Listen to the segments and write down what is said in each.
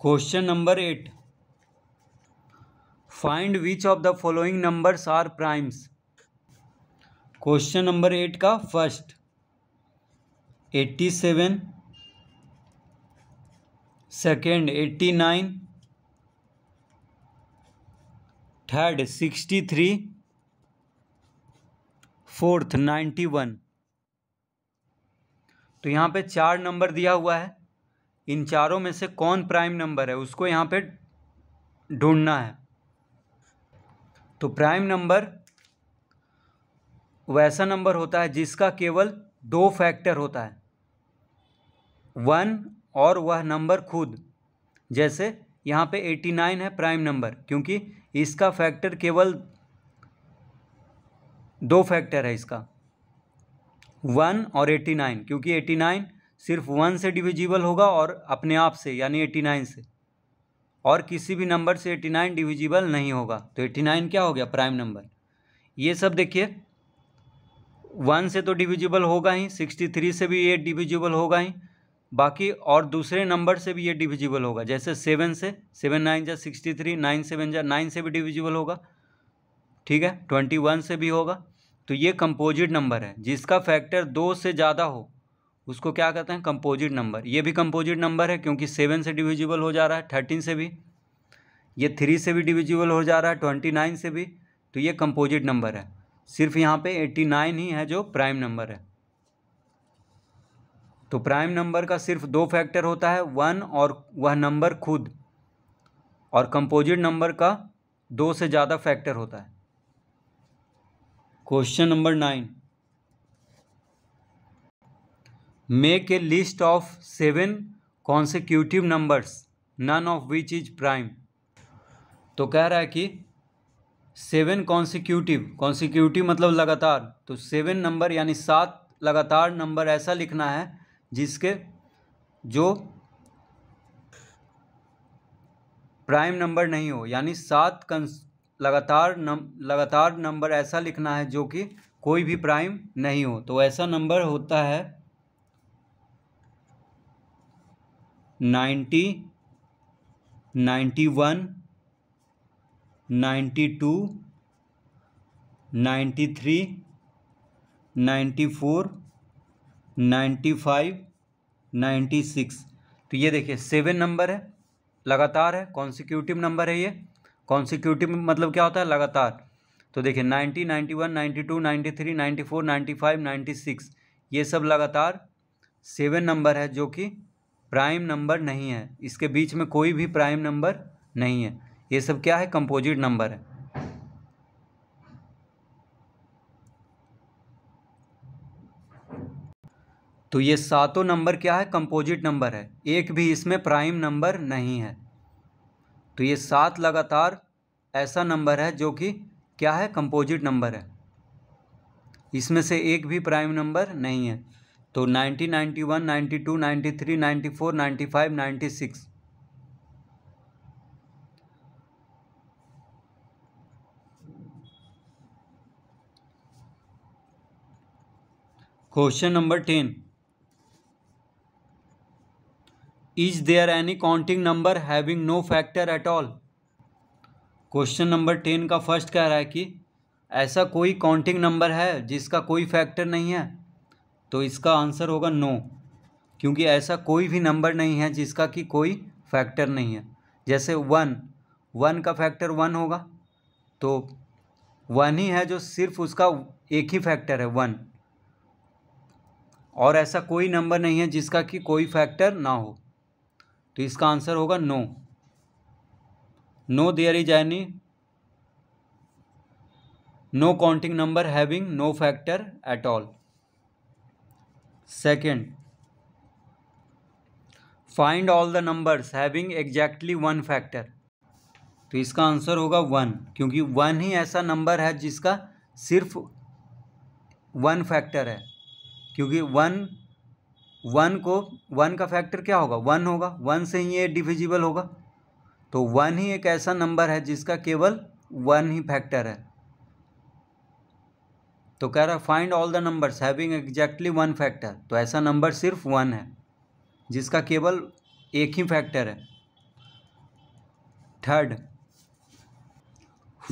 question number eight find which of the following numbers are primes question number eight का first eighty seven second eighty nine third sixty three fourth ninety one तो यहाँ पे चार number दिया हुआ है इन चारों में से कौन प्राइम नंबर है उसको यहाँ पे ढूंढना है तो प्राइम नंबर वैसा नंबर होता है जिसका केवल दो फैक्टर होता है वन और वह नंबर खुद जैसे यहाँ पे एटी नाइन है प्राइम नंबर क्योंकि इसका फैक्टर केवल दो फैक्टर है इसका वन और एटी नाइन क्योंकि एटी नाइन सिर्फ वन से डिविजिबल होगा और अपने आप से यानी एटी नाइन से और किसी भी नंबर से एटी नाइन डिविजिबल नहीं होगा तो एटी नाइन क्या हो गया प्राइम नंबर ये सब देखिए वन से तो डिविजिबल होगा ही सिक्सटी थ्री से भी ये डिविजिबल होगा ही बाकी और दूसरे नंबर से भी ये डिविजिबल होगा जैसे सेवन से सेवन नाइन जा सिक्सटी थ्री नाइन सेवन जा नाइन से भी डिविजिबल होगा ठीक है ट्वेंटी वन से भी होगा तो ये कंपोजिट नंबर है जिसका फैक्टर दो से ज़्यादा हो उसको क्या कहते हैं कंपोजिट नंबर ये भी कंपोजिट नंबर है क्योंकि सेवन से डिविजिबल हो जा रहा है थर्टीन से भी ये थ्री से भी डिविजिबल हो जा रहा है ट्वेंटी नाइन से भी तो ये कंपोजिट नंबर है सिर्फ यहाँ पे एट्टी नाइन ही है जो प्राइम नंबर है तो प्राइम नंबर का सिर्फ दो फैक्टर होता है वन और वह नंबर खुद और कंपोजिट नंबर का दो से ज़्यादा फैक्टर होता है question number nine make a list of seven consecutive numbers none of which is prime तो कह रहा है कि सेवन कॉन्सिक्यूटिव कॉन्सिक्यूटिव मतलब लगातार तो सेवन नंबर यानी सात लगातार नंबर ऐसा लिखना है जिसके जो प्राइम नंबर नहीं हो यानी सात कंस लगातार नम लगातार नंबर ऐसा लिखना है जो कि कोई भी प्राइम नहीं हो तो ऐसा नंबर होता है ninety ninety one ninety two ninety three ninety four ninety five ninety six तो ये देखिए सेवन नंबर है लगातार है कॉन्सिक्यूटिव नंबर है ये कॉन्सिक्यूटिव मतलब क्या होता है लगातार तो देखिए ninety ninety one ninety two ninety three ninety four ninety five ninety six ये सब लगातार सेवन नंबर है जो कि प्राइम नंबर नहीं है इसके बीच में कोई भी प्राइम नंबर नहीं है ये सब क्या है कंपोजिट नंबर है तो ये सातों नंबर क्या है कंपोजिट नंबर है एक भी इसमें प्राइम नंबर नहीं है तो ये सात लगातार ऐसा नंबर है जो कि क्या है कंपोजिट नंबर है इसमें से एक भी प्राइम नंबर नहीं है तो three ninety 92, 93, 94, 95, 96 question number ten is there any counting number having no factor at all question number ten का फर्स्ट कह रहा है कि ऐसा कोई काउंटिंग नंबर है जिसका कोई फैक्टर नहीं है तो इसका आंसर होगा नो क्योंकि ऐसा कोई भी नंबर नहीं है जिसका कि कोई फैक्टर नहीं है जैसे वन वन का फैक्टर वन होगा तो वन ही है जो सिर्फ उसका एक ही फैक्टर है वन और ऐसा कोई नंबर नहीं है जिसका कि कोई फैक्टर ना हो तो इसका आंसर होगा no no there is any no counting number having no factor at all second find all the numbers having exactly one factor तो इसका आंसर होगा वन क्योंकि वन ही ऐसा नंबर है जिसका सिर्फ वन फैक्टर है क्योंकि वन वन को वन का फैक्टर क्या होगा वन होगा वन से ही ये डिविजिबल होगा तो वन ही एक ऐसा नंबर है जिसका केवल वन ही फैक्टर है तो कह रहा find all the numbers having exactly one factor तो ऐसा नंबर सिर्फ वन है जिसका केवल एक ही फैक्टर है third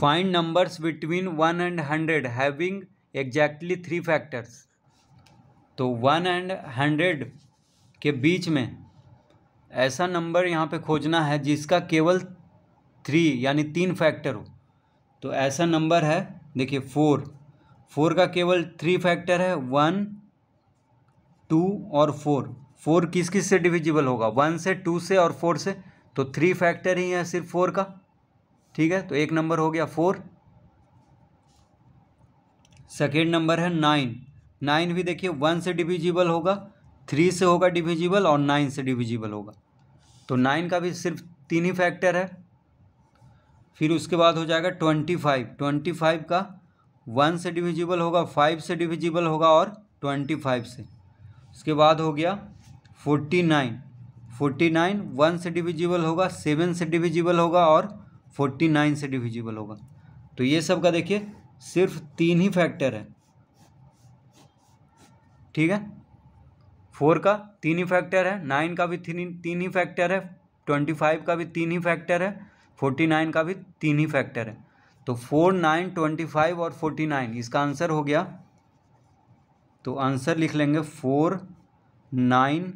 find numbers between one and hundred having exactly three factors तो वन एंड हंड्रेड के बीच में ऐसा नंबर यहाँ पे खोजना है जिसका केवल थ्री यानी तीन फैक्टर हो तो ऐसा नंबर है देखिए फोर फोर का केवल थ्री फैक्टर है वन टू और फोर फोर किस किस से डिविजिबल होगा वन से टू से और फोर से तो थ्री फैक्टर ही है सिर्फ फोर का ठीक है तो एक नंबर हो गया फोर सेकेंड नंबर है नाइन नाइन भी देखिए वन से डिविजिबल होगा थ्री से होगा डिविजिबल और नाइन से डिविजिबल होगा तो नाइन का भी सिर्फ तीन ही फैक्टर है फिर उसके बाद हो जाएगा ट्वेंटी फाइव ट्वेंटी फाइव का वन से डिविजिबल होगा फाइव से डिविजिबल होगा और ट्वेंटी फाइव से उसके बाद हो गया forty nine forty nine one से डिविजिबल होगा सेवन से डिविजिबल होगा और फोर्टी नाइन से डिविजिबल होगा तो ये सब का देखिए सिर्फ तीन ही फैक्टर है ठीक है फोर का तीन ही फैक्टर है नाइन का भी तीन तीन ही फैक्टर है ट्वेंटी फाइव का भी तीन ही फैक्टर है फोर्टी नाइन का भी तीन ही फैक्टर है तो फोर नाइन ट्वेंटी फाइव और फोर्टी नाइन इसका आंसर हो गया तो आंसर लिख लेंगे फोर नाइन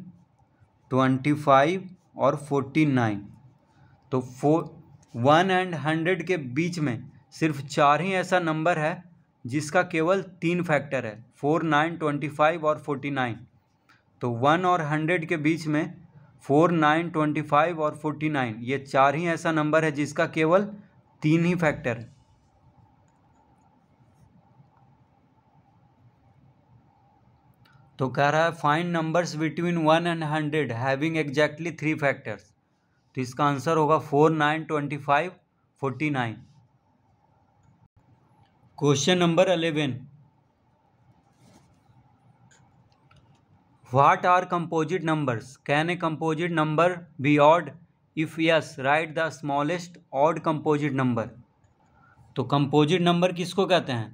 ट्वेंटी फाइव और फोर्टी नाइन तो फोर वन एंड हंड्रेड के बीच में सिर्फ चार ही ऐसा नंबर है जिसका केवल तीन फैक्टर है फोर नाइन ट्वेंटी फाइव और फोर्टी नाइन तो वन और हंड्रेड के बीच में फोर नाइन ट्वेंटी फाइव और फोर्टी नाइन ये चार ही ऐसा नंबर है जिसका केवल तीन ही फैक्टर है तो कह रहा है find numbers between one and hundred having exactly three factors तो इसका आंसर होगा four nine twenty five forty nine question number eleven what are composite numbers can a composite number be odd if yes write the smallest odd composite number तो composite number किसको कहते हैं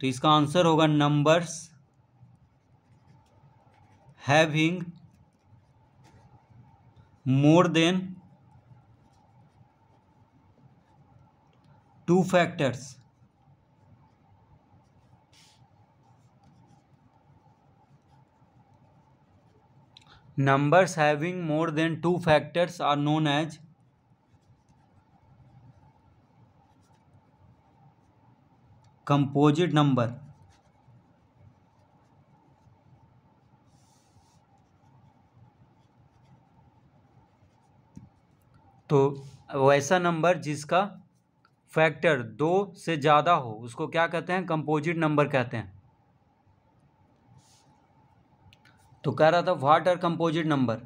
तो इसका answer होगा numbers having more than two factors numbers having more than two factors are known as composite number तो वैसा number जिसका फैक्टर दो से ज़्यादा हो उसको क्या कहते हैं कंपोजिट नंबर कहते हैं तो कह रहा था व्हाट आर कंपोजिट नंबर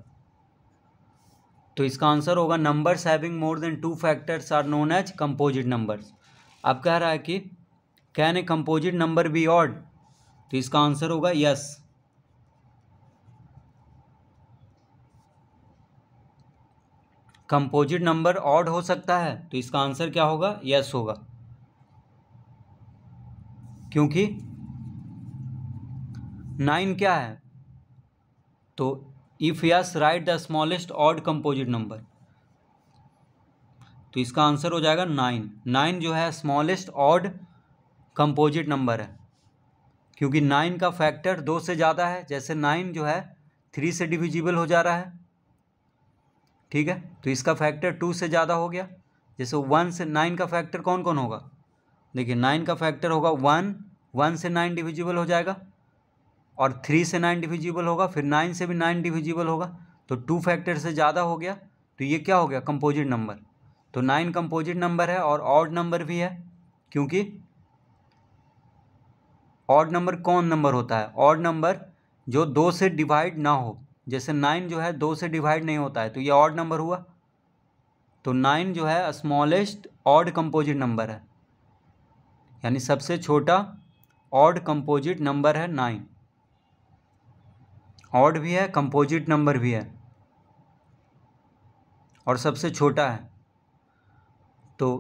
तो इसका आंसर होगा numbers having more than two factors are known as composite numbers अब कह रहा है कि can a composite number be odd तो इसका आंसर होगा यस कंपोजिट नंबर ऑड हो सकता है तो इसका आंसर क्या होगा यस होगा क्योंकि नाइन क्या है तो if yes write the smallest odd composite number तो इसका आंसर हो जाएगा नाइन नाइन जो है स्मॉलेस्ट ऑड कंपोजिट नंबर है क्योंकि नाइन का फैक्टर दो से ज़्यादा है जैसे नाइन जो है थ्री से डिविजिबल हो जा रहा है ठीक है तो इसका फैक्टर टू से ज़्यादा हो गया जैसे वन से नाइन का फैक्टर कौन कौन होगा देखिए नाइन का फैक्टर होगा वन वन से नाइन डिविजिबल हो जाएगा और थ्री से नाइन डिविजिबल होगा फिर नाइन से भी नाइन डिविजिबल होगा तो टू फैक्टर से ज़्यादा हो गया तो ये क्या हो गया कंपोजिट नंबर तो नाइन कंपोजिट नंबर है और ऑड नंबर भी है क्योंकि ऑड नंबर कौन नंबर होता है ऑड नंबर जो दो से डिवाइड ना हो जैसे नाइन जो है दो से डिवाइड नहीं होता है तो ये ऑड नंबर हुआ तो नाइन जो है स्मॉलेस्ट ऑड कंपोजिट नंबर है यानी सबसे छोटा ऑड कंपोजिट नंबर है नाइन ऑड भी है कंपोजिट नंबर भी है और सबसे छोटा है तो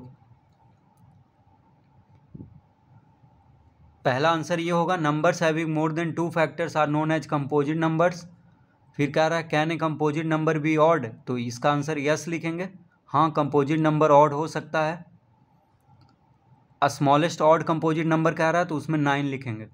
पहला आंसर ये होगा numbers having more than two factors are known as composite numbers फिर कह रहा है can a composite number be odd तो इसका आंसर यस लिखेंगे हाँ कंपोजिट नंबर ऑड हो सकता है स्मॉलेस्ट ऑड कंपोजिट नंबर कह रहा है तो उसमें नाइन लिखेंगे